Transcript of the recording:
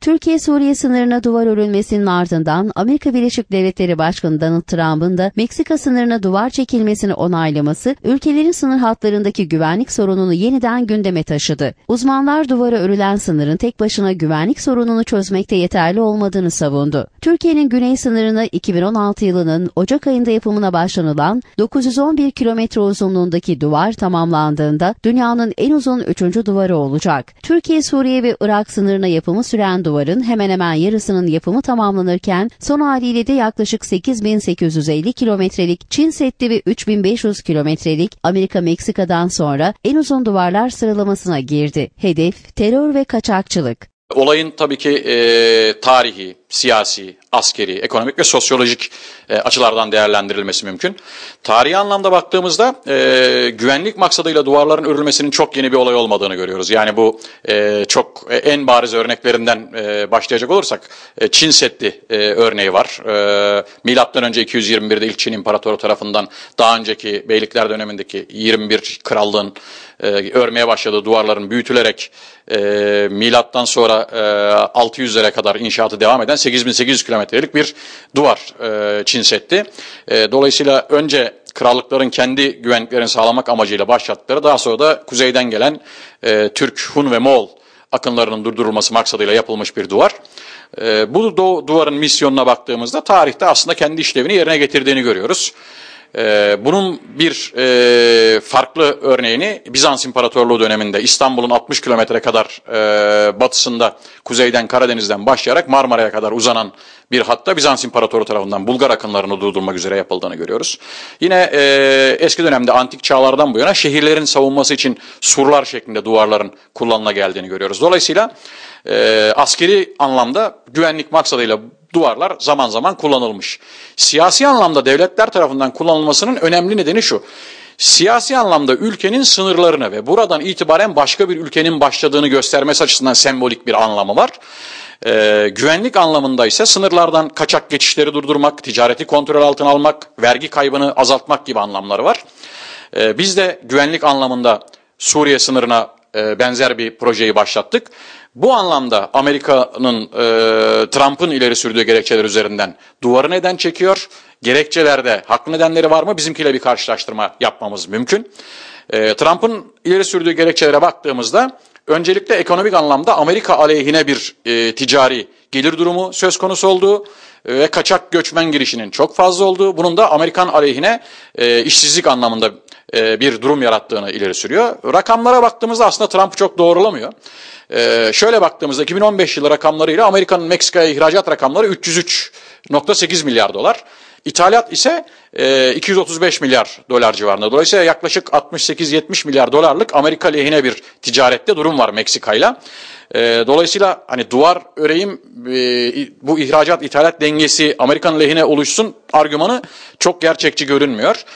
Türkiye-Suriye sınırına duvar örülmesinin ardından Amerika Birleşik Devletleri Başkanı Donald Trump'ın da Meksika sınırına duvar çekilmesini onaylaması ülkelerin sınır hatlarındaki güvenlik sorununu yeniden gündeme taşıdı. Uzmanlar duvara örülen sınırın tek başına güvenlik sorununu çözmekte yeterli olmadığını savundu. Türkiye'nin güney sınırına 2016 yılının Ocak ayında yapımına başlanılan 911 kilometre uzunluğundaki duvar tamamlandığında dünyanın en uzun üçüncü duvarı olacak. Türkiye, Suriye ve Irak sınırına yapımı süren duvar duvarın hemen hemen yarısının yapımı tamamlanırken son haliyle de yaklaşık 8850 kilometrelik Çin Seddi ve 3500 kilometrelik Amerika-Meksika'dan sonra en uzun duvarlar sıralamasına girdi. Hedef terör ve kaçakçılık. Olayın tabii ki e, tarihi, siyasi, askeri, ekonomik ve sosyolojik e, açılardan değerlendirilmesi mümkün. Tarihi anlamda baktığımızda e, güvenlik maksadıyla duvarların örülmesinin çok yeni bir olay olmadığını görüyoruz. Yani bu e, çok e, en bariz örneklerinden e, başlayacak olursak e, Çin Seddi e, örneği var. E, Milattan önce 221'de ilk Çin İmparatoru tarafından daha önceki beylikler dönemindeki 21 krallığın e, örmeye başladığı duvarların büyütülerek e, milattan sonra e, 600'lere kadar inşaatı devam eden 8800 kilometrelik bir duvar e, Çin Seddi. E, dolayısıyla önce krallıkların kendi güvenliklerini sağlamak amacıyla başlattıkları daha sonra da kuzeyden gelen e, Türk, Hun ve Moğol akınlarının durdurulması maksadıyla yapılmış bir duvar. E, bu duvarın misyonuna baktığımızda tarihte aslında kendi işlevini yerine getirdiğini görüyoruz. Ee, bunun bir e, farklı örneğini Bizans İmparatorluğu döneminde İstanbul'un 60 kilometre kadar e, batısında kuzeyden Karadeniz'den başlayarak Marmara'ya kadar uzanan bir hatta Bizans İmparatoru tarafından Bulgar akınlarını durdurmak üzere yapıldığını görüyoruz. Yine e, eski dönemde antik çağlardan bu yana şehirlerin savunması için surlar şeklinde duvarların kullanıla geldiğini görüyoruz. Dolayısıyla askeri anlamda güvenlik maksadıyla duvarlar zaman zaman kullanılmış. Siyasi anlamda devletler tarafından kullanılmasının önemli nedeni şu. Siyasi anlamda ülkenin sınırlarını ve buradan itibaren başka bir ülkenin başladığını göstermesi açısından sembolik bir anlamı var. Ee, güvenlik anlamında ise sınırlardan kaçak geçişleri durdurmak, ticareti kontrol altına almak, vergi kaybını azaltmak gibi anlamları var. Ee, biz de güvenlik anlamında Suriye sınırına e, benzer bir projeyi başlattık. Bu anlamda Amerika'nın e, Trump'ın ileri sürdüğü gerekçeler üzerinden duvarı neden çekiyor? Gerekçelerde haklı nedenleri var mı? Bizimkiyle bir karşılaştırma yapmamız mümkün. E, Trump'ın ileri sürdüğü gerekçelere baktığımızda öncelikle ekonomik anlamda Amerika aleyhine bir e, ticari gelir durumu söz konusu olduğu ve kaçak göçmen girişinin çok fazla olduğu, bunun da Amerikan aleyhine e, işsizlik anlamında e, bir durum yarattığını ileri sürüyor. Rakamlara baktığımızda aslında Trump çok doğrulamıyor. E, şöyle baktığımızda 2015 yılı rakamlarıyla Amerika'nın Meksika'ya ihracat rakamları 303.8 milyar dolar. İthalat ise 235 e, milyar dolar civarında. Dolayısıyla yaklaşık 68-70 milyar dolarlık Amerika lehine bir ticarette durum var Meksika'yla. E, dolayısıyla hani duvar öreyim bu ihracat ithalat dengesi Amerikan lehine oluşsun argümanı çok gerçekçi görünmüyor.